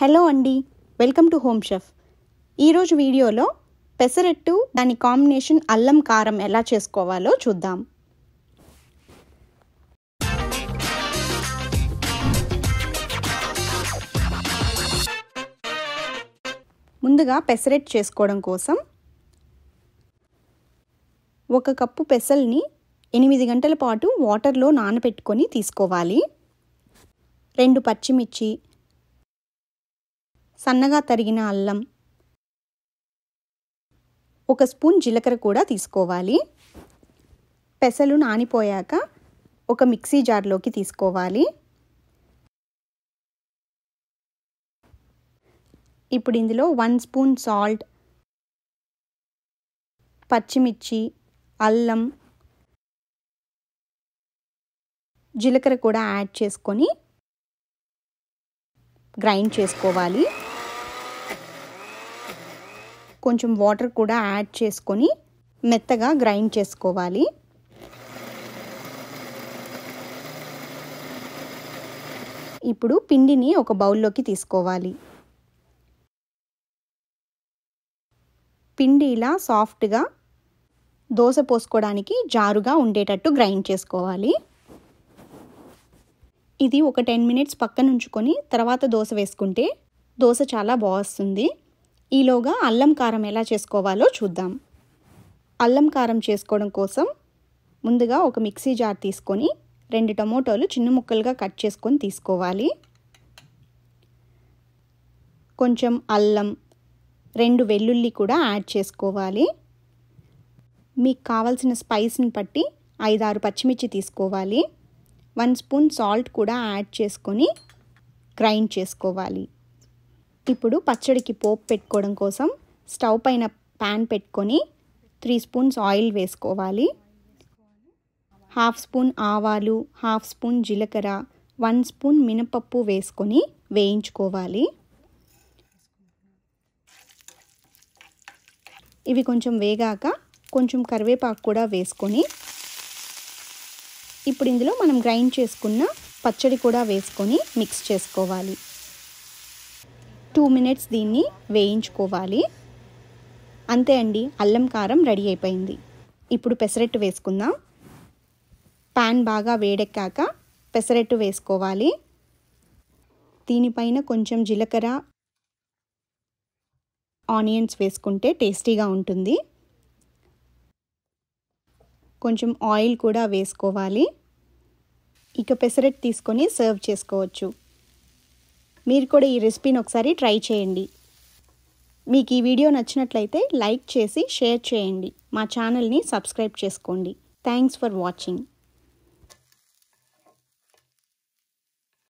hello అండి welcome to home chef ఈరోజు వీడియోలో పెసరట్టు దాని కాంబినేషన్ అల్లం కారం ఎలా చేసుకోవాలో చూద్దాం ముందుగా పెసరెట్ చేసుకోవడం కోసం ఒక కప్పు పెసల్ని ఎనిమిది గంటల పాటు వాటర్లో నానబెట్టుకొని తీసుకోవాలి రెండు పచ్చిమిర్చి సన్నగా తరిగిన అల్లం ఒక స్పూన్ జీలకర్ర కూడా తీసుకోవాలి పెసలు నానిపోయాక ఒక మిక్సీ జార్లోకి తీసుకోవాలి ఇప్పుడు ఇందులో వన్ స్పూన్ సాల్ట్ పచ్చిమిర్చి అల్లం జీలకర్ర కూడా యాడ్ చేసుకొని గ్రైండ్ చేసుకోవాలి కొంచెం వాటర్ కూడా యాడ్ చేసుకొని మెత్తగా గ్రైండ్ చేసుకోవాలి ఇప్పుడు పిండిని ఒక బౌల్లోకి తీసుకోవాలి పిండి ఇలా సాఫ్ట్గా దోశ పోసుకోవడానికి జారుగా ఉండేటట్టు గ్రైండ్ చేసుకోవాలి ఇది ఒక టెన్ మినిట్స్ పక్కన ఉంచుకొని తర్వాత దోశ వేసుకుంటే దోశ చాలా బాగా వస్తుంది ఈలోగా అల్లం కారం ఎలా చేసుకోవాలో చూద్దాం అల్లం కారం చేసుకోవడం కోసం ముందుగా ఒక మిక్సీ జార్ తీసుకొని రెండు టమోటోలు చిన్న ముక్కలుగా కట్ చేసుకొని తీసుకోవాలి కొంచెం అల్లం రెండు వెల్లుల్లి కూడా యాడ్ చేసుకోవాలి మీకు కావాల్సిన స్పైస్ని బట్టి ఐదారు పచ్చిమిర్చి తీసుకోవాలి వన్ స్పూన్ సాల్ట్ కూడా యాడ్ చేసుకొని గ్రైండ్ చేసుకోవాలి ఇప్పుడు పచ్చడికి పోపు పెట్టుకోవడం కోసం స్టవ్ పైన ప్యాన్ పెట్టుకొని త్రీ స్పూన్స్ ఆయిల్ వేసుకోవాలి హాఫ్ స్పూన్ ఆవాలు హాఫ్ స్పూన్ జీలకర్ర వన్ స్పూన్ మినపప్పు వేసుకొని వేయించుకోవాలి ఇవి కొంచెం వేగాక కొంచెం కరివేపాకు కూడా వేసుకొని ఇప్పుడు ఇందులో మనం గ్రైండ్ చేసుకున్న పచ్చడి కూడా వేసుకొని మిక్స్ చేసుకోవాలి టూ మినిట్స్ దీన్ని వేయించుకోవాలి అంతే అండి అల్లం కారం రెడీ అయిపోయింది ఇప్పుడు పెసరట్టు వేసుకుందాం పాన్ బాగా వేడెక్కాక పెసరట్టు వేసుకోవాలి దీనిపైన కొంచెం జీలకర్ర ఆనియన్స్ వేసుకుంటే టేస్టీగా ఉంటుంది కొంచెం ఆయిల్ కూడా వేసుకోవాలి ఇక పెసరట్టు తీసుకొని సర్వ్ చేసుకోవచ్చు మీరు కూడా ఈ రెసిపీని ఒకసారి ట్రై చేయండి మీకు ఈ వీడియో నచ్చినట్లయితే లైక్ చేసి షేర్ చేయండి మా ఛానల్ని సబ్స్క్రైబ్ చేసుకోండి థ్యాంక్స్ ఫర్ వాచింగ్